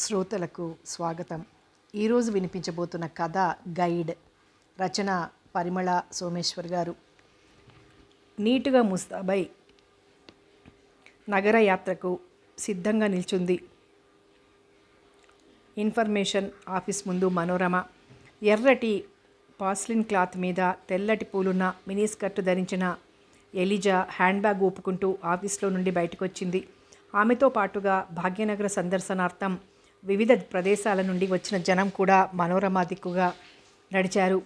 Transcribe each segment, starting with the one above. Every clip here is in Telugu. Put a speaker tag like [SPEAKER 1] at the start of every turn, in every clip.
[SPEAKER 1] శ్రోతలకు స్వాగతం ఈరోజు వినిపించబోతున్న కథ గైడ్ రచన పరిమళ సోమేశ్వర్ గారు నీటుగా ముస్తాబై నగర యాత్రకు సిద్ధంగా నిల్చుంది ఇన్ఫర్మేషన్ ఆఫీస్ ముందు మనోరమ ఎర్రటి పాస్లిన్ క్లాత్ మీద తెల్లటి పూలున్న మినీ ధరించిన ఎలిజా హ్యాండ్ బ్యాగ్ ఊపుకుంటూ ఆఫీస్లో నుండి బయటకు వచ్చింది ఆమెతో పాటుగా భాగ్యనగర సందర్శనార్థం వివిధ ప్రదేశాల నుండి వచ్చిన జనం కూడా మనోరమా దిక్కుగా నడిచారు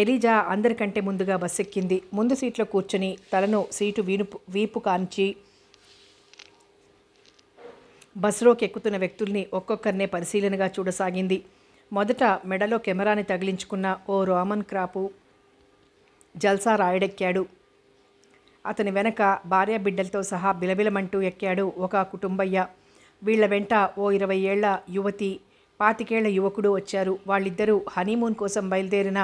[SPEAKER 1] ఎలిజా అందరికంటే ముందుగా బస్సు ఎక్కింది ముందు సీట్లో కూర్చొని తలను సీటు వీనుపు వీపు కాంచి బస్సులోకి ఎక్కుతున్న వ్యక్తుల్ని ఒక్కొక్కరినే పరిశీలనగా చూడసాగింది మొదట మెడలో కెమెరాని తగిలించుకున్న ఓ రోమన్ క్రాపు జల్సా రాయుడెక్కాడు అతని వెనక భార్య బిడ్డలతో సహా బిలబిలమంటూ ఎక్కాడు ఒక కుటుంబయ్య వీళ్ల వెంట ఓ ఇరవై ఏళ్ల యువతి పాతికేళ్ల యువకుడు వచ్చారు వాళ్ళిద్దరూ హనీమూన్ కోసం బయలుదేరిన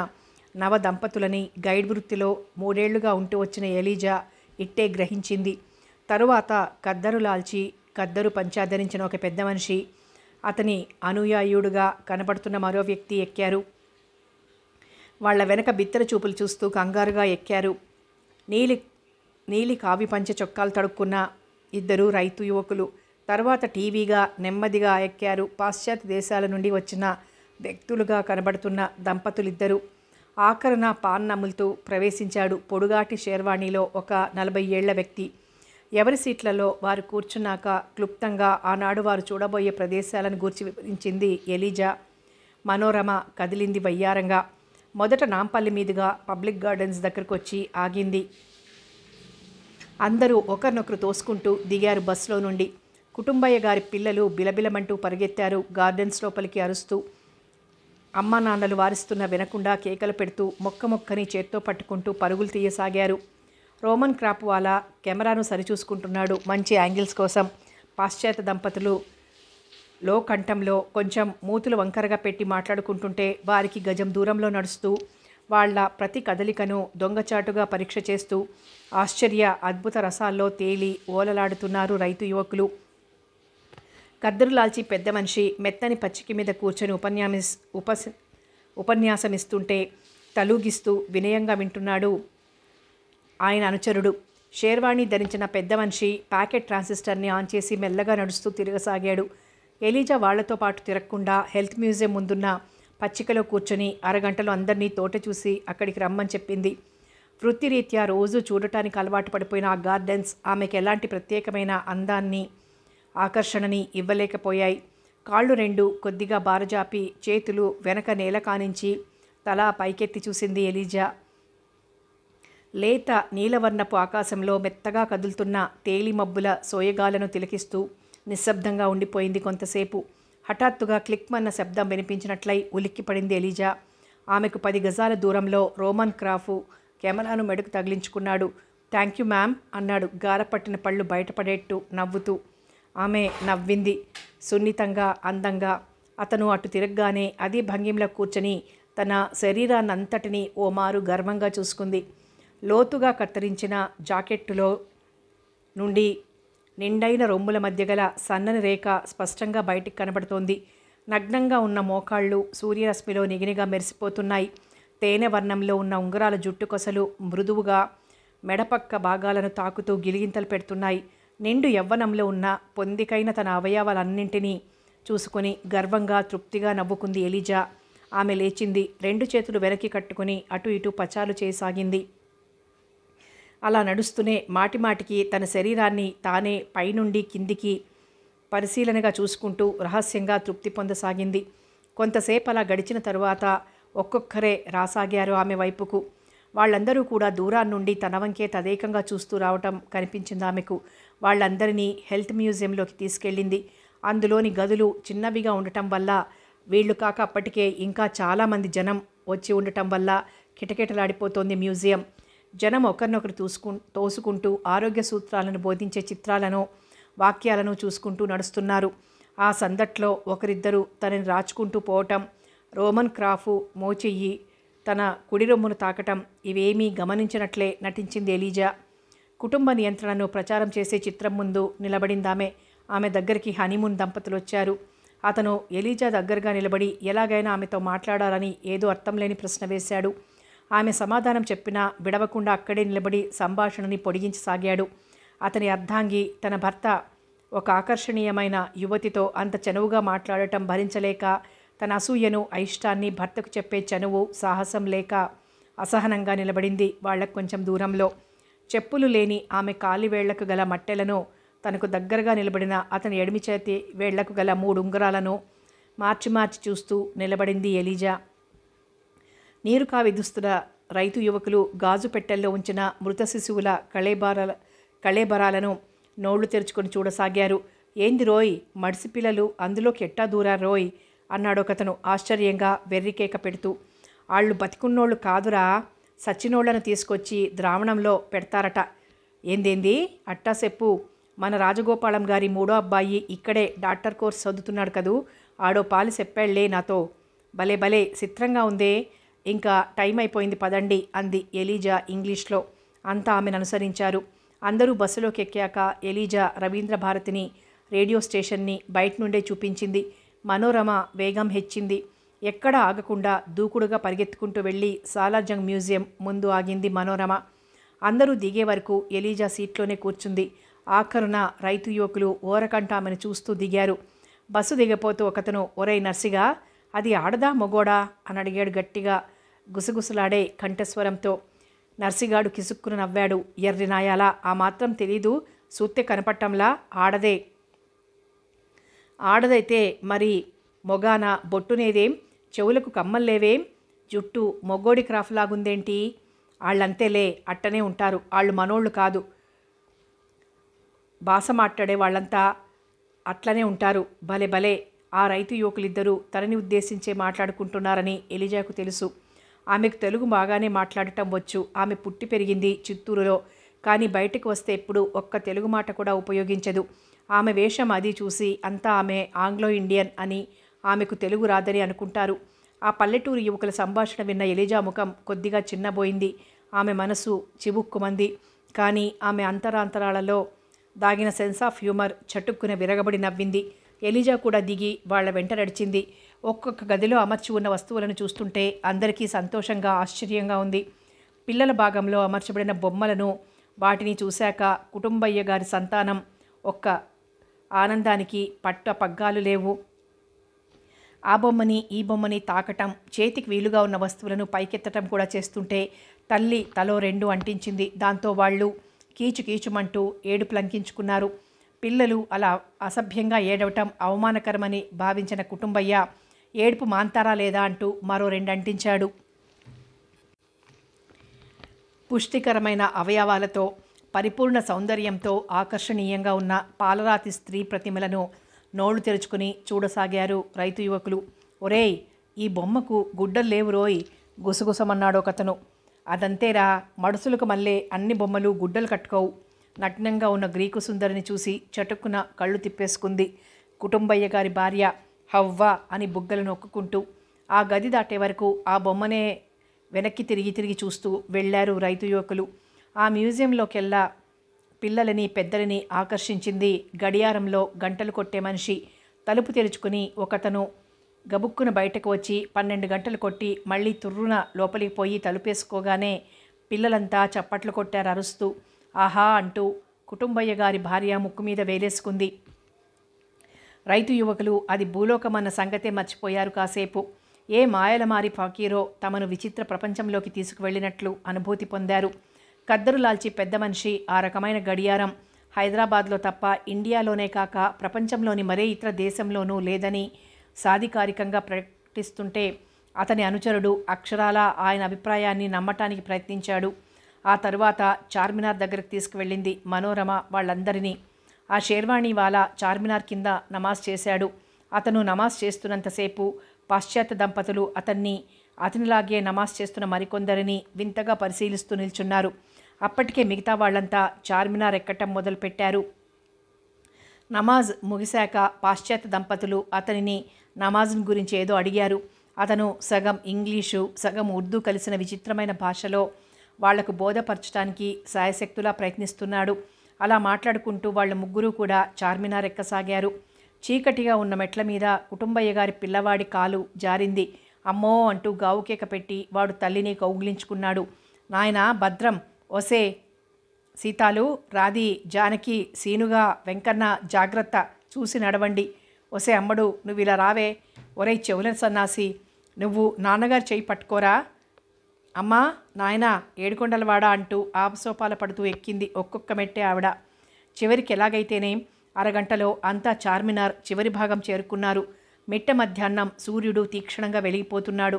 [SPEAKER 1] నవ దంపతులని గైడ్ వృత్తిలో మూడేళ్లుగా ఉంటూ వచ్చిన ఎలీజా ఇట్టే గ్రహించింది తరువాత కద్దరు లాల్చి కద్దరు పంచాధరించిన ఒక పెద్ద మనిషి అతని అనుయాయుడుగా కనబడుతున్న మరో వ్యక్తి ఎక్కారు వాళ్ల వెనక బిత్తర చూపులు చూస్తూ కంగారుగా ఎక్కారు నీలి నీలి కావి పంచ చొక్కాలు తడుక్కున్న ఇద్దరు రైతు యువకులు తర్వాత టీవీగా నెమ్మదిగా ఎక్కారు పాశ్చాత్య దేశాల నుండి వచ్చిన వ్యక్తులుగా కనబడుతున్న దంపతులిద్దరూ ఆఖరణ నములుతూ ప్రవేశించాడు పొడుగాటి షేర్వాణిలో ఒక నలభై ఏళ్ల వ్యక్తి ఎవరి సీట్లలో వారు కూర్చున్నాక క్లుప్తంగా ఆనాడు వారు చూడబోయే ప్రదేశాలను గూర్చి వివరించింది ఎలీజా మనోరమ కదిలింది వయ్యారంగా మొదట నాంపల్లి మీదుగా పబ్లిక్ గార్డెన్స్ దగ్గరకు వచ్చి ఆగింది అందరూ ఒకరినొకరు తోసుకుంటూ దిగారు బస్సులో నుండి కుటుంబయ్య గారి పిల్లలు బిలబిలమంటూ పరిగెత్తారు గార్డెన్స్ లోపలికి అరుస్తూ అమ్మా నాన్నలు వారిస్తున్న వినకుండా కేకలు పెడుతూ మొక్క మొక్కని చేత్తో పట్టుకుంటూ పరుగులు తీయసాగారు రోమన్ క్రాప్ వాలా కెమెరాను సరిచూసుకుంటున్నాడు మంచి యాంగిల్స్ కోసం పాశ్చాత్య దంపతులు లో కంఠంలో కొంచెం మూతులు వంకరగా పెట్టి మాట్లాడుకుంటుంటే వారికి గజం దూరంలో నడుస్తూ వాళ్ళ ప్రతి కదలికను దొంగచాటుగా పరీక్ష చేస్తూ ఆశ్చర్య అద్భుత రసాల్లో తేలి ఓలలాడుతున్నారు రైతు యువకులు లాల్చి పెద్ద మనిషి మెత్తని పచ్చిక మీద కూర్చొని ఉపన్యామిస్ ఉపస్ ఉపన్యాసమిస్తుంటే తలూగిస్తూ వినయంగా వింటున్నాడు ఆయన అనుచరుడు షేర్వాణి ధరించిన పెద్ద మనిషి ప్యాకెట్ ట్రాన్సిస్టర్ని ఆన్ చేసి మెల్లగా నడుస్తూ తిరగసాగాడు ఎలీజా వాళ్లతో పాటు తిరగకుండా హెల్త్ మ్యూజియం ముందున్న పచ్చికలో కూర్చొని అరగంటలో అందరినీ తోట చూసి అక్కడికి రమ్మని చెప్పింది వృత్తిరీత్యా రోజు చూడటానికి అలవాటు పడిపోయిన ఆ గార్డెన్స్ ఆమెకు ఎలాంటి ప్రత్యేకమైన అందాన్ని ఆకర్షణని ఇవ్వలేకపోయాయి కాళ్ళు రెండు కొద్దిగా బారజాపి చేతులు వెనక నేల కానించి తల పైకెత్తి చూసింది ఎలీజా లేత నీలవర్ణపు ఆకాశంలో మెత్తగా కదులుతున్న తేలిమబ్బుల సోయగాలను తిలకిస్తూ నిశ్శబ్దంగా ఉండిపోయింది కొంతసేపు హఠాత్తుగా క్లిక్మన్న శబ్దం వినిపించినట్లై ఉలిక్కిపడింది ఎలీజా ఆమెకు పది గజాల దూరంలో రోమన్ క్రాఫు కెమెరాను మెడకు తగిలించుకున్నాడు థ్యాంక్ యూ మ్యామ్ అన్నాడు గారపట్టిన పళ్ళు బయటపడేట్టు నవ్వుతూ ఆమె నవ్వింది సున్నితంగా అందంగా అతను అటు తిరగగానే అది భంగిమలో కూర్చొని తన శరీరాన్నంతటినీ ఓమారు గర్వంగా చూసుకుంది లోతుగా కత్తిరించిన జాకెట్టులో నుండి నిండైన రొమ్ముల మధ్య గల సన్నని రేఖ స్పష్టంగా బయటికి కనబడుతోంది నగ్నంగా ఉన్న మోకాళ్ళు సూర్యరశ్మిలో నిగినిగా మెరిసిపోతున్నాయి తేనె వర్ణంలో ఉన్న ఉంగరాల జుట్టుకొసలు మృదువుగా మెడపక్క భాగాలను తాకుతూ గిలిగింతలు పెడుతున్నాయి నిండు యవ్వనంలో ఉన్న పొందికైన తన అవయవాలన్నింటినీ చూసుకుని గర్వంగా తృప్తిగా నవ్వుకుంది ఎలిజా ఆమె లేచింది రెండు చేతులు వెనక్కి కట్టుకుని అటు ఇటు పచాలు చేయసాగింది అలా నడుస్తూనే మాటిమాటికి తన శరీరాన్ని తానే పైనుండి కిందికి పరిశీలనగా చూసుకుంటూ రహస్యంగా తృప్తి పొందసాగింది కొంతసేపు అలా గడిచిన తరువాత ఒక్కొక్కరే రాసాగారు ఆమె వైపుకు వాళ్ళందరూ కూడా దూరాన్నిండి తన వంకే తదేకంగా చూస్తూ రావటం కనిపించింది ఆమెకు వాళ్ళందరినీ హెల్త్ మ్యూజియంలోకి తీసుకెళ్ళింది అందులోని గదులు చిన్నవిగా ఉండటం వల్ల వీళ్ళు కాక అప్పటికే ఇంకా చాలామంది జనం వచ్చి ఉండటం వల్ల కిటకిటలాడిపోతోంది మ్యూజియం జనం ఒకరినొకరు తూసుకు తోసుకుంటూ ఆరోగ్య సూత్రాలను బోధించే చిత్రాలను వాక్యాలను చూసుకుంటూ నడుస్తున్నారు ఆ సందట్లో ఒకరిద్దరు తనని రాచుకుంటూ పోవటం రోమన్ క్రాఫు మోచెయ్యి తన కుడి రొమ్మును తాకటం ఇవేమీ గమనించినట్లే నటించింది ఎలీజా కుటుంబ నియంత్రణను ప్రచారం చేసే చిత్రం ముందు నిలబడిందామె ఆమె దగ్గరికి హనీమూన్ దంపతులు వచ్చారు అతను ఎలీజా దగ్గరగా నిలబడి ఎలాగైనా ఆమెతో మాట్లాడాలని ఏదో అర్థం లేని ప్రశ్న వేశాడు ఆమె సమాధానం చెప్పినా విడవకుండా అక్కడే నిలబడి సంభాషణని పొడిగించసాగాడు అతని అర్ధాంగి తన భర్త ఒక ఆకర్షణీయమైన యువతితో అంత చనువుగా మాట్లాడటం భరించలేక తన అసూయను అయిష్టాన్ని భర్తకు చెప్పే చనువు సాహసం లేక అసహనంగా నిలబడింది వాళ్లకు కొంచెం దూరంలో చెప్పులు లేని ఆమె కాలివేళ్లకు గల మట్టెలను తనకు దగ్గరగా నిలబడిన అతని ఎడిమి చేతి వేళ్లకు గల మూడు ఉంగరాలను మార్చి మార్చి చూస్తూ నిలబడింది ఎలీజా నీరు కావిదుస్తున్న రైతు యువకులు గాజు పెట్టెల్లో ఉంచిన మృత శిశువుల కళేబరాల కళేబరాలను నోళ్లు తెరుచుకొని చూడసాగారు ఏంది రోయ్ మడిసి పిల్లలు అందులోకి ఎట్టా దూరా రోయ్ అన్నాడొకతను ఆశ్చర్యంగా వెర్రికేక పెడుతూ వాళ్ళు బతికున్నోళ్ళు కాదురా సచ్చినోళ్లను తీసుకొచ్చి ద్రావణంలో పెడతారట ఏందేంది అట్టా చెప్పు మన రాజగోపాలం గారి మూడో అబ్బాయి ఇక్కడే డాక్టర్ కోర్స్ చదువుతున్నాడు కదూ ఆడో పాలు చెప్పాళ్లే నాతో భలే భలే చిత్రంగా ఉందే ఇంకా టైం అయిపోయింది పదండి అంది ఎలీజా ఇంగ్లీష్లో అంతా ఆమెను అనుసరించారు అందరూ బస్సులోకి ఎక్కాక ఎలీజా రవీంద్ర భారతిని రేడియో స్టేషన్ని బయట నుండే చూపించింది మనోరమ వేగం హెచ్చింది ఎక్కడ ఆగకుండా దూకుడుగా పరిగెత్తుకుంటూ వెళ్ళి సాలార్జంగ్ మ్యూజియం ముందు ఆగింది మనోరమ అందరూ దిగే వరకు ఎలీజా సీట్లోనే కూర్చుంది ఆఖరున రైతు యువకులు ఓరకంటామని చూస్తూ దిగారు బస్సు దిగపోతూ ఒకతను ఒరై నర్సిగా అది ఆడదా మొగోడా అని అడిగాడు గట్టిగా గుసగుసలాడే కంఠస్వరంతో నర్సిగాడు కిసుక్కును నవ్వాడు ఎర్రి నాయాలా ఆ మాత్రం తెలీదు సూత్తె కనపట్టంలా ఆడదే ఆడదైతే మరి మొగాన బొట్టునేదేం చెవులకు కమ్మల్లేవేం జుట్టు మొగ్గోడి క్రాఫ్ లాగుందేంటి వాళ్ళంతేలే అట్టనే ఉంటారు వాళ్ళు మనోళ్ళు కాదు భాష మాట్లాడే వాళ్ళంతా అట్లనే ఉంటారు భలే భలే ఆ రైతు యువకులిద్దరూ తనని ఉద్దేశించే మాట్లాడుకుంటున్నారని ఎలిజాకు తెలుసు ఆమెకు తెలుగు బాగానే మాట్లాడటం వచ్చు ఆమె పుట్టి పెరిగింది చిత్తూరులో కానీ బయటకు వస్తే ఎప్పుడు ఒక్క తెలుగు మాట కూడా ఉపయోగించదు ఆమె వేషం అది చూసి అంతా ఆమె ఆంగ్లో ఇండియన్ అని ఆమెకు తెలుగు రాదని అనుకుంటారు ఆ పల్లెటూరు యువకుల సంభాషణ విన్న ఎలిజా ముఖం కొద్దిగా చిన్నబోయింది ఆమె మనసు చివుక్కుమంది కానీ ఆమె అంతరాంతరాలలో దాగిన సెన్స్ ఆఫ్ హ్యూమర్ చటుక్కున విరగబడి నవ్వింది ఎలిజా కూడా దిగి వాళ్ల వెంట నడిచింది ఒక్కొక్క గదిలో అమర్చి ఉన్న వస్తువులను చూస్తుంటే అందరికీ సంతోషంగా ఆశ్చర్యంగా ఉంది పిల్లల భాగంలో అమర్చబడిన బొమ్మలను వాటిని చూశాక కుటుంబయ్య గారి సంతానం ఒక్క ఆనందానికి పట్ట పగ్గాలు లేవు ఆ బొమ్మని ఈ బొమ్మని తాకటం చేతికి వీలుగా ఉన్న వస్తువులను పైకెత్తటం కూడా చేస్తుంటే తల్లి తలో రెండు అంటించింది దాంతో వాళ్ళు కీచు కీచుమంటూ ఏడు పిల్లలు అలా అసభ్యంగా ఏడవటం అవమానకరమని భావించిన కుటుంబయ్య ఏడుపు మాంతారా లేదా అంటూ మరో రెండు అంటించాడు పుష్టికరమైన అవయవాలతో పరిపూర్ణ సౌందర్యంతో ఆకర్షణీయంగా ఉన్న పాలరాతి స్త్రీ ప్రతిమలను నోళ్లు తెరుచుకుని చూడసాగారు రైతు యువకులు ఒరేయ్ ఈ బొమ్మకు గుడ్డలు లేవు రోయ్ గుసగుసమన్నాడు ఒకతను అదంతేరా మడుసులకు మల్లే అన్ని బొమ్మలు గుడ్డలు కట్టుకోవు నగ్నంగా ఉన్న గ్రీకు సుందరిని చూసి చటుక్కున కళ్ళు తిప్పేసుకుంది కుటుంబయ్య గారి భార్య హవ్వ అని బుగ్గలు నొక్కుకుంటూ ఆ గది దాటే వరకు ఆ బొమ్మనే వెనక్కి తిరిగి తిరిగి చూస్తూ వెళ్లారు రైతు యువకులు ఆ మ్యూజియంలోకెల్లా పిల్లలని పెద్దలని ఆకర్షించింది గడియారంలో గంటలు కొట్టే మనిషి తలుపు తెరుచుకుని ఒకతను గబుక్కున బయటకు వచ్చి పన్నెండు గంటలు కొట్టి మళ్ళీ తుర్రున లోపలికి పోయి తలుపేసుకోగానే పిల్లలంతా చప్పట్లు కొట్టారు అరుస్తూ ఆహా అంటూ కుటుంబయ్య గారి భార్య ముక్కు మీద వేలేసుకుంది రైతు యువకులు అది భూలోకమన్న సంగతే మర్చిపోయారు కాసేపు ఏ మాయలమారి ఫాకీరో తమను విచిత్ర ప్రపంచంలోకి తీసుకువెళ్ళినట్లు అనుభూతి పొందారు కద్దరు లాల్చి పెద్ద మనిషి ఆ రకమైన గడియారం హైదరాబాద్లో తప్ప ఇండియాలోనే కాక ప్రపంచంలోని మరే ఇతర దేశంలోనూ లేదని సాధికారికంగా ప్రకటిస్తుంటే అతని అనుచరుడు అక్షరాల ఆయన అభిప్రాయాన్ని నమ్మటానికి ప్రయత్నించాడు ఆ తరువాత చార్మినార్ దగ్గరకు తీసుకువెళ్ళింది మనోరమ వాళ్ళందరినీ ఆ షేర్వాణి వాలా చార్మినార్ కింద నమాజ్ చేశాడు అతను నమాజ్ చేస్తున్నంతసేపు పాశ్చాత్య దంపతులు అతన్ని అతనిలాగే నమాజ్ చేస్తున్న మరికొందరిని వింతగా పరిశీలిస్తూ నిల్చున్నారు అప్పటికే మిగతా వాళ్లంతా చార్మినార్ ఎక్కటం మొదలుపెట్టారు నమాజ్ ముగిశాక పాశ్చాత్య దంపతులు అతనిని నమాజ్ గురించి ఏదో అడిగారు అతను సగం ఇంగ్లీషు సగం ఉర్దూ కలిసిన విచిత్రమైన భాషలో వాళ్లకు బోధపరచడానికి సాయశక్తులా ప్రయత్నిస్తున్నాడు అలా మాట్లాడుకుంటూ వాళ్ళ ముగ్గురు కూడా చార్మినార్ ఎక్కసాగారు చీకటిగా ఉన్న మెట్ల మీద కుటుంబయ్య గారి పిల్లవాడి కాలు జారింది అమ్మో అంటూ గావుకేక పెట్టి వాడు తల్లిని కౌగిలించుకున్నాడు నాయన భద్రం ఒసే సీతాలు రాధి జానకి సీనుగా వెంకన్న జాగ్రత్త చూసి నడవండి ఒసే అమ్మడు నువ్వు ఇలా రావే ఒరే చెవుల సన్నాసి నువ్వు నాన్నగారు చేయి పట్టుకోరా అమ్మా నాయన ఏడుకొండలవాడ అంటూ ఆపసోపాల పడుతూ ఎక్కింది ఒక్కొక్క మెట్టే ఆవిడ చివరికి ఎలాగైతేనేం అరగంటలో అంతా చార్మినార్ చివరి భాగం చేరుకున్నారు మిట్ట మధ్యాహ్నం సూర్యుడు తీక్షణంగా వెలిగిపోతున్నాడు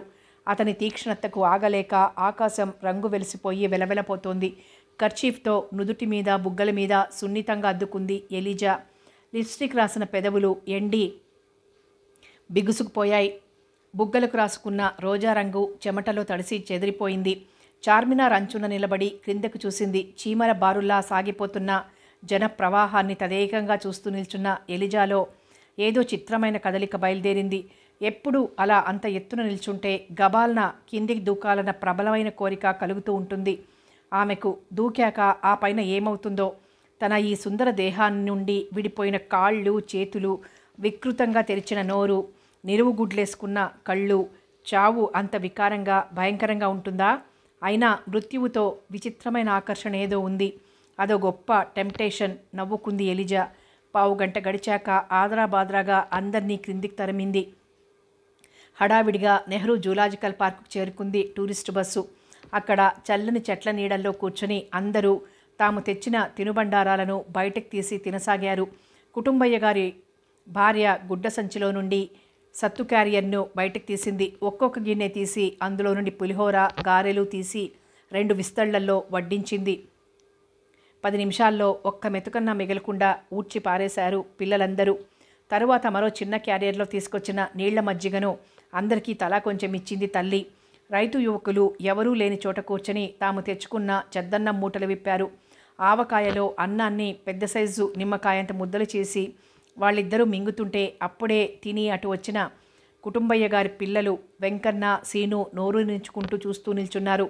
[SPEAKER 1] అతని తీక్షణతకు ఆగలేక ఆకాశం రంగు వెలిసిపోయి వెలవెలపోతోంది కర్చీఫ్తో నుదుటి మీద బుగ్గల మీద సున్నితంగా అద్దుకుంది ఎలిజా లిప్స్టిక్ రాసిన పెదవులు ఎండి బిగుసుకుపోయాయి బుగ్గలకు రాసుకున్న రోజా రంగు చెమటలో తడిసి చెదిరిపోయింది చార్మినార్ అంచున నిలబడి క్రిందకు చూసింది చీమల బారుల్లా సాగిపోతున్న జన ప్రవాహాన్ని తదేకంగా చూస్తూ నిల్చున్న ఎలిజాలో ఏదో చిత్రమైన కదలిక బయలుదేరింది ఎప్పుడు అలా అంత ఎత్తున నిల్చుంటే గబాల్న కిందికి దూకాలన్న ప్రబలమైన కోరిక కలుగుతూ ఉంటుంది ఆమెకు దూకాక ఆ పైన ఏమవుతుందో తన ఈ సుందర దేహాన్ని నుండి విడిపోయిన కాళ్ళు చేతులు వికృతంగా తెరిచిన నోరు నిలువు గుడ్లేసుకున్న కళ్ళు చావు అంత వికారంగా భయంకరంగా ఉంటుందా అయినా మృత్యువుతో విచిత్రమైన ఆకర్షణ ఏదో ఉంది అదో గొప్ప టెంప్టేషన్ నవ్వుకుంది ఎలిజా పావు గంట గడిచాక ఆదరాబాద్రాగా అందరినీ క్రిందికి తరిమింది హడావిడిగా నెహ్రూ జూలాజికల్ పార్కు చేరుకుంది టూరిస్ట్ బస్సు అక్కడ చల్లని చెట్ల నీడల్లో కూర్చొని అందరూ తాము తెచ్చిన తినుబండారాలను బయటకు తీసి తినసాగారు కుటుంబయ్య గారి భార్య గుడ్డ సంచిలో నుండి సత్తు క్యారియర్ను బయటకు తీసింది ఒక్కొక్క గిన్నె తీసి అందులో నుండి పులిహోర గారెలు తీసి రెండు విస్తళ్లల్లో వడ్డించింది పది నిమిషాల్లో ఒక్క మెతుకన్న మిగలకుండా ఊడ్చి పారేశారు పిల్లలందరూ తరువాత మరో చిన్న క్యారియర్లో తీసుకొచ్చిన నీళ్ల మజ్జిగను అందరికీ తలా కొంచెం ఇచ్చింది తల్లి రైతు యువకులు ఎవరూ లేని చోట కూర్చొని తాము తెచ్చుకున్న చెద్దన్నం మూటలు విప్పారు ఆవకాయలో అన్నాన్ని పెద్ద సైజు నిమ్మకాయంత ముద్దలు చేసి వాళ్ళిద్దరూ మింగుతుంటే అప్పుడే తిని అటు వచ్చిన కుటుంబయ్య గారి పిల్లలు వెంకన్న సీను నోరు నించుకుంటూ చూస్తూ నిల్చున్నారు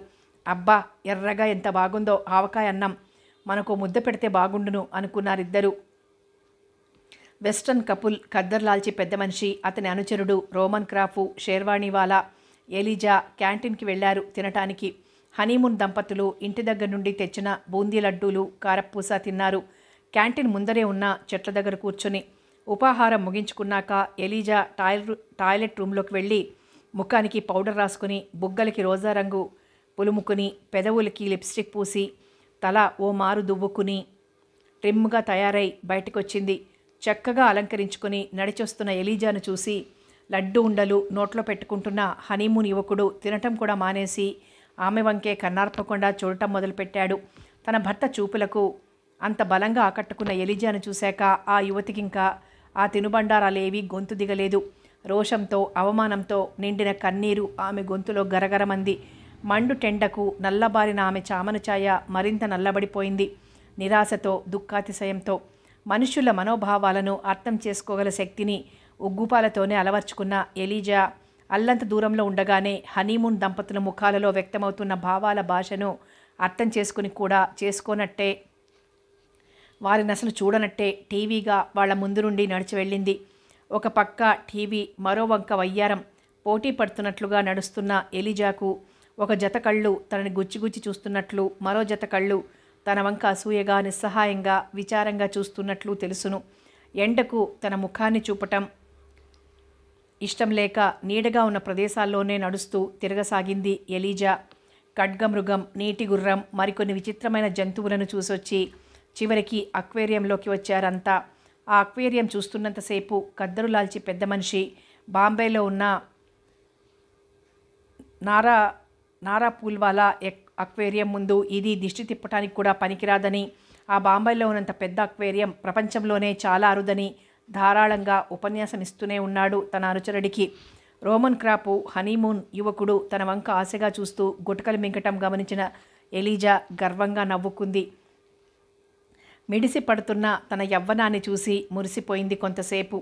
[SPEAKER 1] అబ్బా ఎర్రగా ఎంత బాగుందో ఆవకాయ అన్నం మనకు ముద్ద పెడితే బాగుండును అనుకున్నారిద్దరు వెస్టర్న్ కపుల్ లాల్చి పెద్ద మనిషి అతని అనుచరుడు రోమన్ క్రాఫు షేర్వాణివాలా ఎలిజా క్యాంటీన్కి వెళ్లారు తినటానికి హనీమూన్ దంపతులు ఇంటి దగ్గర నుండి తెచ్చిన బూందీ లడ్డూలు కారపూస తిన్నారు క్యాంటీన్ ముందరే ఉన్న చెట్ల దగ్గర కూర్చొని ఉపాహారం ముగించుకున్నాక ఎలీజా టాయ్ టాయిలెట్ రూమ్లోకి వెళ్ళి ముఖానికి పౌడర్ రాసుకుని బుగ్గలకి రోజా రంగు పులుముకుని పెదవులకి లిప్స్టిక్ పూసి తల ఓ మారు దువ్వుకుని ట్రిమ్గా తయారై బయటకొచ్చింది చక్కగా అలంకరించుకుని నడిచొస్తున్న ఎలీజాను చూసి లడ్డు ఉండలు నోట్లో పెట్టుకుంటున్న హనీమూన్ యువకుడు తినటం కూడా మానేసి ఆమె వంకే కన్నార్పకుండా చూడటం మొదలుపెట్టాడు తన భర్త చూపులకు అంత బలంగా ఆకట్టుకున్న ఎలిజాను చూశాక ఆ యువతికింకా ఆ తినుబండారాలేవి గొంతు దిగలేదు రోషంతో అవమానంతో నిండిన కన్నీరు ఆమె గొంతులో గరగరమంది మండు టెండకు నల్లబారిన ఆమె చామను ఛాయ మరింత నల్లబడిపోయింది నిరాశతో దుఃఖాతిశయంతో మనుషుల మనోభావాలను అర్థం చేసుకోగల శక్తిని ఉగ్గుపాలతోనే అలవర్చుకున్న ఎలీజా అల్లంత దూరంలో ఉండగానే హనీమూన్ దంపతుల ముఖాలలో వ్యక్తమవుతున్న భావాల భాషను అర్థం చేసుకుని కూడా చేసుకోనట్టే వారిని అసలు చూడనట్టే టీవీగా వాళ్ళ ముందు నుండి నడిచి వెళ్ళింది ఒక పక్క టీవీ మరో వంక వయ్యారం పోటీ పడుతున్నట్లుగా నడుస్తున్న ఎలిజాకు ఒక జత కళ్ళు తనని గుచ్చిగుచ్చి చూస్తున్నట్లు మరో జత కళ్ళు తన వంక అసూయగా నిస్సహాయంగా విచారంగా చూస్తున్నట్లు తెలుసును ఎండకు తన ముఖాన్ని చూపటం ఇష్టం లేక నీడగా ఉన్న ప్రదేశాల్లోనే నడుస్తూ తిరగసాగింది ఎలీజా ఖడ్గమృగం నీటి గుర్రం మరికొన్ని విచిత్రమైన జంతువులను చూసొచ్చి చివరికి అక్వేరియంలోకి వచ్చారంతా ఆ అక్వేరియం చూస్తున్నంతసేపు లాల్చి పెద్ద మనిషి బాంబేలో ఉన్న నారా నారా పూల్వాలా అక్వేరియం ముందు ఇది దిష్టి తిప్పటానికి కూడా పనికిరాదని ఆ బాంబాయిలో ఉన్నంత పెద్ద అక్వేరియం ప్రపంచంలోనే చాలా అరుదని ధారాళంగా ఉపన్యాసం ఇస్తూనే ఉన్నాడు తన అనుచరుడికి రోమన్ క్రాపు హనీమూన్ యువకుడు తన వంక ఆశగా చూస్తూ గుటకలు మింగటం గమనించిన ఎలీజా గర్వంగా నవ్వుకుంది మిడిసి పడుతున్న తన యవ్వనాన్ని చూసి మురిసిపోయింది కొంతసేపు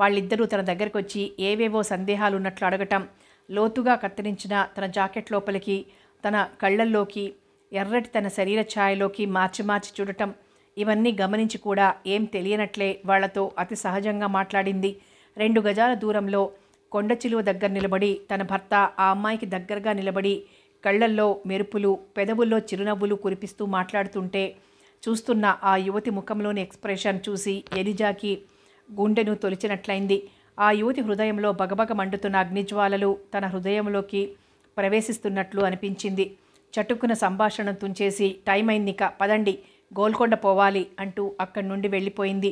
[SPEAKER 1] వాళ్ళిద్దరూ తన దగ్గరకు వచ్చి ఏవేవో సందేహాలు ఉన్నట్లు అడగటం లోతుగా కత్తిరించిన తన జాకెట్ లోపలికి తన కళ్ళల్లోకి ఎర్రటి తన శరీర ఛాయలోకి మార్చి మార్చి చూడటం ఇవన్నీ గమనించి కూడా ఏం తెలియనట్లే వాళ్లతో అతి సహజంగా మాట్లాడింది రెండు గజాల దూరంలో కొండ చిలువ దగ్గర నిలబడి తన భర్త ఆ అమ్మాయికి దగ్గరగా నిలబడి కళ్ళల్లో మెరుపులు పెదవుల్లో చిరునవ్వులు కురిపిస్తూ మాట్లాడుతుంటే చూస్తున్న ఆ యువతి ముఖంలోని ఎక్స్ప్రెషన్ చూసి ఎలిజాకి గుండెను తొలిచినట్లయింది ఆ యువతి హృదయంలో బగబగ మండుతున్న అగ్నిజ్వాలలు తన హృదయంలోకి ప్రవేశిస్తున్నట్లు అనిపించింది చటుక్కున సంభాషణ తుంచేసి టైం అయిందిక పదండి గోల్కొండ పోవాలి అంటూ అక్కడి నుండి వెళ్ళిపోయింది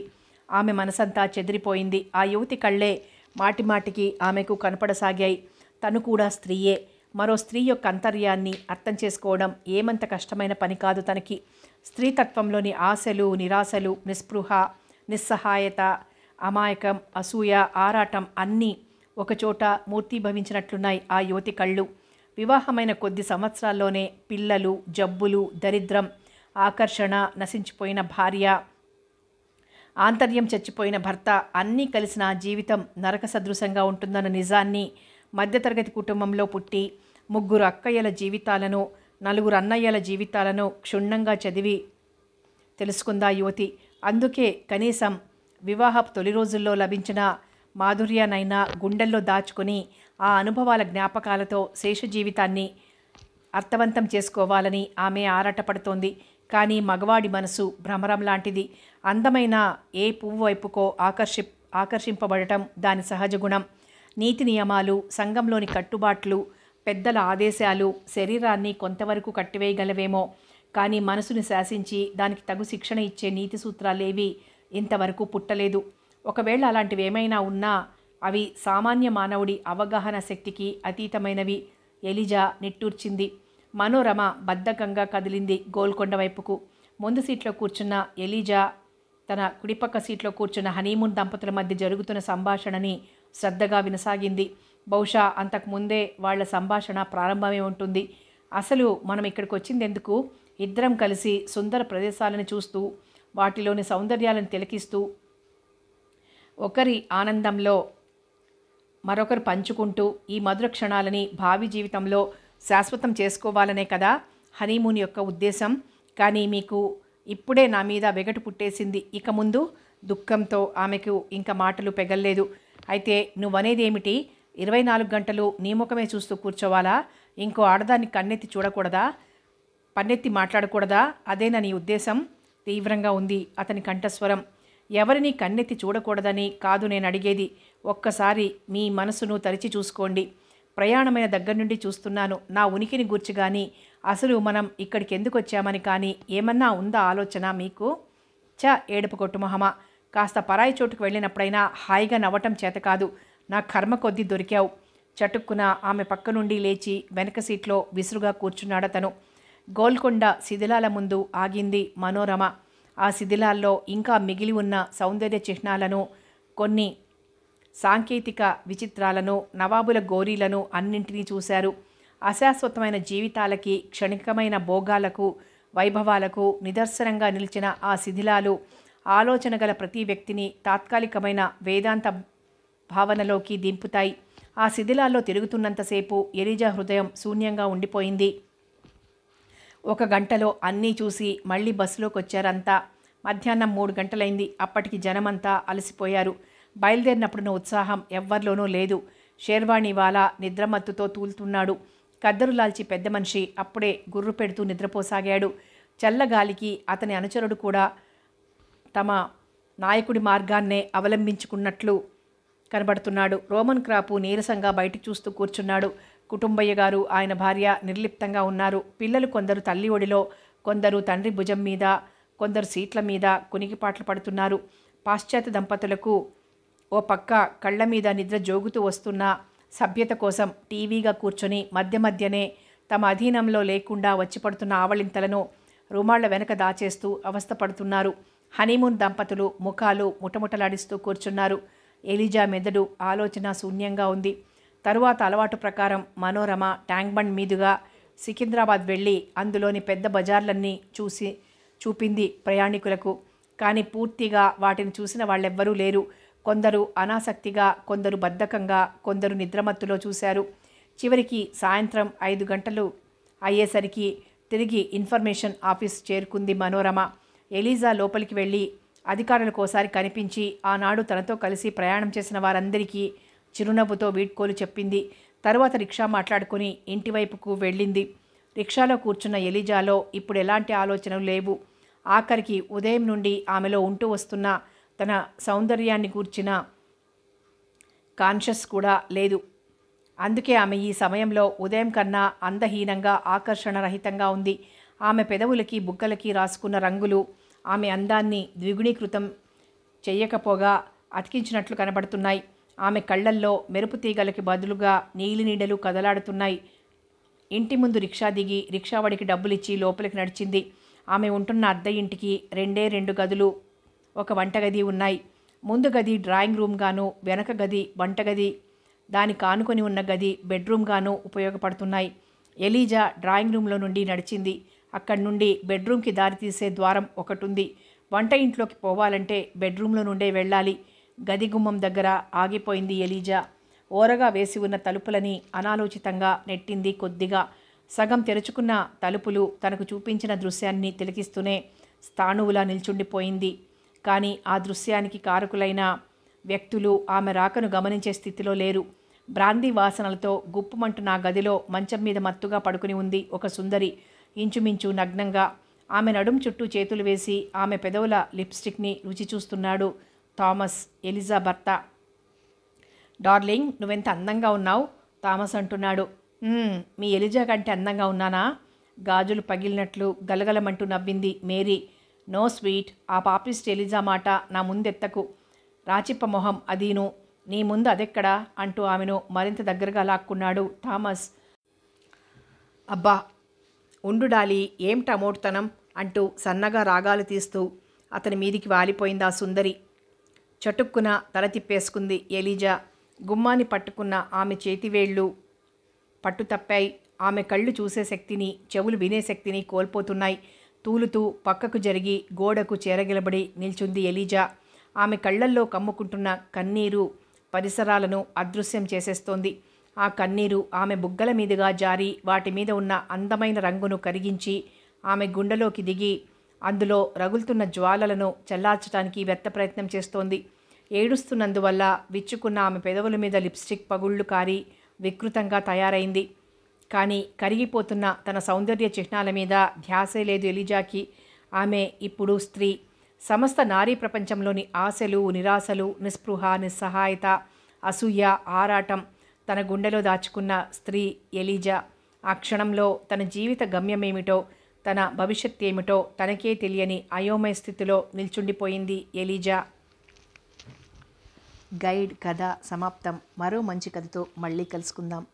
[SPEAKER 1] ఆమె మనసంతా చెదిరిపోయింది ఆ యువతి కళ్ళే మాటిమాటికి ఆమెకు కనపడసాగాయి తను కూడా స్త్రీయే మరో స్త్రీ యొక్క అంతర్యాన్ని అర్థం చేసుకోవడం ఏమంత కష్టమైన పని కాదు తనకి స్త్రీతత్వంలోని ఆశలు నిరాశలు నిస్పృహ నిస్సహాయత అమాయకం అసూయ ఆరాటం అన్నీ ఒకచోట మూర్తిభవించినట్లున్నాయి ఆ యువతి కళ్ళు వివాహమైన కొద్ది సంవత్సరాల్లోనే పిల్లలు జబ్బులు దరిద్రం ఆకర్షణ నశించిపోయిన భార్య ఆంతర్యం చచ్చిపోయిన భర్త అన్నీ కలిసిన జీవితం నరక సదృశంగా ఉంటుందన్న నిజాన్ని మధ్యతరగతి కుటుంబంలో పుట్టి ముగ్గురు అక్కయ్యల జీవితాలను నలుగురు అన్నయ్యల జీవితాలను క్షుణ్ణంగా చదివి తెలుసుకుందా యువతి అందుకే కనీసం వివాహ తొలి రోజుల్లో లభించిన మాధుర్యానైనా గుండెల్లో దాచుకుని ఆ అనుభవాల జ్ఞాపకాలతో శేష జీవితాన్ని అర్థవంతం చేసుకోవాలని ఆమె ఆరాటపడుతోంది కానీ మగవాడి మనసు భ్రమరం లాంటిది అందమైన ఏ పువ్వు వైపుకో ఆకర్షి ఆకర్షింపబడటం దాని సహజ గుణం నీతి నియమాలు సంఘంలోని కట్టుబాట్లు పెద్దల ఆదేశాలు శరీరాన్ని కొంతవరకు కట్టివేయగలవేమో కానీ మనసుని శాసించి దానికి తగు శిక్షణ ఇచ్చే నీతి సూత్రాలేవి ఇంతవరకు పుట్టలేదు ఒకవేళ అలాంటివి ఏమైనా ఉన్నా అవి సామాన్య మానవుడి అవగాహన శక్తికి అతీతమైనవి ఎలిజా నిట్టూర్చింది మనోరమ బద్ధకంగా కదిలింది గోల్కొండ వైపుకు ముందు సీట్లో కూర్చున్న ఎలిజా తన కుడిపక్క సీట్లో కూర్చున్న హనీమూన్ దంపతుల మధ్య జరుగుతున్న సంభాషణని శ్రద్ధగా వినసాగింది బహుశా అంతకుముందే వాళ్ల సంభాషణ ప్రారంభమే ఉంటుంది అసలు మనం ఇక్కడికి ఎందుకు ఇద్దరం కలిసి సుందర ప్రదేశాలను చూస్తూ వాటిలోని సౌందర్యాలను తిలకిస్తూ ఒకరి ఆనందంలో మరొకరు పంచుకుంటూ ఈ మధుర క్షణాలని భావి జీవితంలో శాశ్వతం చేసుకోవాలనే కదా హనీమూన్ యొక్క ఉద్దేశం కానీ మీకు ఇప్పుడే నా మీద వెగటు పుట్టేసింది ఇక ముందు దుఃఖంతో ఆమెకు ఇంకా మాటలు పెగల్లేదు అయితే నువ్వనేది ఏమిటి ఇరవై నాలుగు గంటలు నీ ముఖమే చూస్తూ కూర్చోవాలా ఇంకో ఆడదాన్ని కన్నెత్తి చూడకూడదా పన్నెత్తి మాట్లాడకూడదా అదేనా నీ ఉద్దేశం తీవ్రంగా ఉంది అతని కంఠస్వరం ఎవరిని కన్నెత్తి చూడకూడదని కాదు నేను అడిగేది ఒక్కసారి మీ మనసును తరిచి చూసుకోండి ప్రయాణమైన దగ్గర నుండి చూస్తున్నాను నా ఉనికిని గూర్చి కానీ అసలు మనం ఇక్కడికి ఎందుకు వచ్చామని కానీ ఏమన్నా ఉందా ఆలోచన మీకు చ ఏడుపు కొట్టు మహమా కాస్త పరాయి చోటుకు వెళ్ళినప్పుడైనా హాయిగా నవ్వటం చేత కాదు నా కర్మ కొద్దీ దొరికావు చటుక్కున ఆమె పక్క నుండి లేచి వెనక సీట్లో విసురుగా కూర్చున్నాడతను గోల్కొండ శిథిలాల ముందు ఆగింది మనోరమ ఆ శిథిలాల్లో ఇంకా మిగిలి ఉన్న సౌందర్య చిహ్నాలను కొన్ని సాంకేతిక విచిత్రాలను నవాబుల గోరీలను అన్నింటినీ చూశారు అశాశ్వతమైన జీవితాలకి క్షణికమైన భోగాలకు వైభవాలకు నిదర్శనంగా నిలిచిన ఆ శిథిలాలు ఆలోచన గల ప్రతి వ్యక్తిని తాత్కాలికమైన వేదాంత భావనలోకి దింపుతాయి ఆ శిథిలాల్లో తిరుగుతున్నంతసేపు ఎరిజా హృదయం శూన్యంగా ఉండిపోయింది ఒక గంటలో అన్నీ చూసి మళ్ళీ బస్సులోకి వచ్చారంతా మధ్యాహ్నం మూడు గంటలైంది అప్పటికి జనమంతా అలసిపోయారు బయలుదేరినప్పుడున్న ఉత్సాహం ఎవ్వరిలోనూ లేదు షేర్వాణి వాలా నిద్రమత్తుతో తూలుతున్నాడు కద్దరు లాల్చి పెద్ద మనిషి అప్పుడే గుర్రు పెడుతూ నిద్రపోసాగాడు చల్లగాలికి అతని అనుచరుడు కూడా తమ నాయకుడి మార్గాన్నే అవలంబించుకున్నట్లు కనబడుతున్నాడు రోమన్ క్రాపు నీరసంగా బయటికి చూస్తూ కూర్చున్నాడు కుటుంబయ్య గారు ఆయన భార్య నిర్లిప్తంగా ఉన్నారు పిల్లలు కొందరు తల్లి ఒడిలో కొందరు తండ్రి భుజం మీద కొందరు సీట్ల మీద కునికిపాట్లు పడుతున్నారు పాశ్చాత్య దంపతులకు ఓ పక్క కళ్ళ మీద నిద్ర జోగుతూ వస్తున్న సభ్యత కోసం టీవీగా కూర్చొని మధ్య మధ్యనే తమ అధీనంలో లేకుండా వచ్చి పడుతున్న ఆవళింతలను రుమాళ్ల వెనక దాచేస్తూ అవస్థపడుతున్నారు హనీమూన్ దంపతులు ముఖాలు ముటముటలాడిస్తూ కూర్చున్నారు ఎలిజా మెదడు ఆలోచన శూన్యంగా ఉంది తరువాత అలవాటు ప్రకారం మనోరమ ట్యాంక్ బండ్ మీదుగా సికింద్రాబాద్ వెళ్ళి అందులోని పెద్ద బజార్లన్నీ చూసి చూపింది ప్రయాణికులకు కానీ పూర్తిగా వాటిని చూసిన వాళ్ళెవ్వరూ లేరు కొందరు అనాసక్తిగా కొందరు బద్ధకంగా కొందరు నిద్రమత్తులో చూశారు చివరికి సాయంత్రం ఐదు గంటలు అయ్యేసరికి తిరిగి ఇన్ఫర్మేషన్ ఆఫీస్ చేరుకుంది మనోరమ ఎలీజా లోపలికి వెళ్ళి అధికారులకు ఒకసారి కనిపించి ఆనాడు తనతో కలిసి ప్రయాణం చేసిన వారందరికీ చిరునవ్వుతో వీడ్కోలు చెప్పింది తరువాత రిక్షా మాట్లాడుకుని ఇంటివైపుకు వెళ్ళింది రిక్షాలో కూర్చున్న ఎలిజాలో ఇప్పుడు ఎలాంటి ఆలోచనలు లేవు ఆఖరికి ఉదయం నుండి ఆమెలో ఉంటూ వస్తున్న తన సౌందర్యాన్ని కూర్చిన కాన్షియస్ కూడా లేదు అందుకే ఆమె ఈ సమయంలో ఉదయం కన్నా అందహీనంగా ఆకర్షణరహితంగా ఉంది ఆమె పెదవులకి బుగ్గలకి రాసుకున్న రంగులు ఆమె అందాన్ని ద్విగుణీకృతం చేయకపోగా అతికించినట్లు కనబడుతున్నాయి ఆమె కళ్లల్లో మెరుపు తీగలకి బదులుగా నీలి నీడలు కదలాడుతున్నాయి ఇంటి ముందు రిక్షా దిగి రిక్షావాడికి డబ్బులిచ్చి లోపలికి నడిచింది ఆమె ఉంటున్న అద్దె ఇంటికి రెండే రెండు గదులు ఒక వంటగది ఉన్నాయి ముందు గది డ్రాయింగ్ రూమ్గాను వెనక గది వంటగది దాని కానుకొని ఉన్న గది బెడ్రూమ్గాను ఉపయోగపడుతున్నాయి ఎలీజా డ్రాయింగ్ రూమ్లో నుండి నడిచింది అక్కడి నుండి బెడ్రూమ్కి దారితీసే ద్వారం ఒకటి ఉంది వంట ఇంట్లోకి పోవాలంటే బెడ్రూమ్లో నుండే వెళ్ళాలి గది గుమ్మం దగ్గర ఆగిపోయింది ఎలీజా ఓరగా వేసి ఉన్న తలుపులని అనాలోచితంగా నెట్టింది కొద్దిగా సగం తెరుచుకున్న తలుపులు తనకు చూపించిన దృశ్యాన్ని తిలకిస్తూనే స్థాణువులా నిల్చుండిపోయింది కానీ ఆ దృశ్యానికి కారకులైన వ్యక్తులు ఆమె రాకను గమనించే స్థితిలో లేరు బ్రాందీ వాసనలతో గుప్పుమంటు నా గదిలో మంచం మీద మత్తుగా పడుకుని ఉంది ఒక సుందరి ఇంచుమించు నగ్నంగా ఆమె నడుం చుట్టూ చేతులు వేసి ఆమె పెదవుల లిప్స్టిక్ని రుచి చూస్తున్నాడు థామస్ ఎలిజా భర్త డార్లింగ్ నువ్వెంత అందంగా ఉన్నావు థామస్ అంటున్నాడు మీ ఎలిజా కంటే అందంగా ఉన్నానా గాజులు పగిలినట్లు గలగలమంటూ నవ్వింది మేరీ నో స్వీట్ ఆ పాపిస్ట్ ఎలిజా మాట నా ముందెత్తకు రాచిప్ప మొహం అదీను నీ ముందు అదెక్కడా అంటూ ఆమెను మరింత దగ్గరగా లాక్కున్నాడు థామస్ అబ్బా ఉండు డాలి టమోట్తనం అంటూ సన్నగా రాగాలు తీస్తూ అతని మీదికి వాలిపోయిందా సుందరి చటుక్కున తల తిప్పేసుకుంది ఎలీజా గుమ్మాన్ని పట్టుకున్న ఆమె చేతివేళ్లు పట్టు తప్పాయి ఆమె కళ్ళు చూసే శక్తిని చెవులు వినే శక్తిని కోల్పోతున్నాయి తూలుతూ పక్కకు జరిగి గోడకు చేరగిలబడి నిల్చుంది ఎలీజా ఆమె కళ్ళల్లో కమ్ముకుంటున్న కన్నీరు పరిసరాలను అదృశ్యం చేసేస్తోంది ఆ కన్నీరు ఆమె బుగ్గల మీదుగా జారి వాటి మీద ఉన్న అందమైన రంగును కరిగించి ఆమె గుండెలోకి దిగి అందులో రగులుతున్న జ్వాలలను చల్లార్చడానికి వ్యర్థ ప్రయత్నం చేస్తోంది ఏడుస్తున్నందువల్ల విచ్చుకున్న ఆమె పెదవుల మీద లిప్స్టిక్ పగుళ్ళు కారి వికృతంగా తయారైంది కానీ కరిగిపోతున్న తన సౌందర్య చిహ్నాల మీద ధ్యాసే లేదు ఎలిజాకి ఆమె ఇప్పుడు స్త్రీ సమస్త నారీ ప్రపంచంలోని ఆశలు నిరాశలు నిస్పృహ నిస్సహాయత అసూయ ఆరాటం తన గుండెలో దాచుకున్న స్త్రీ ఎలీజా ఆ క్షణంలో తన జీవిత గమ్యమేమిటో తన భవిష్యత్ ఏమిటో తనకే తెలియని అయోమయ స్థితిలో నిల్చుండిపోయింది ఎలీజా గైడ్ కథ సమాప్తం మరో మంచి కథతో మళ్ళీ కలుసుకుందాం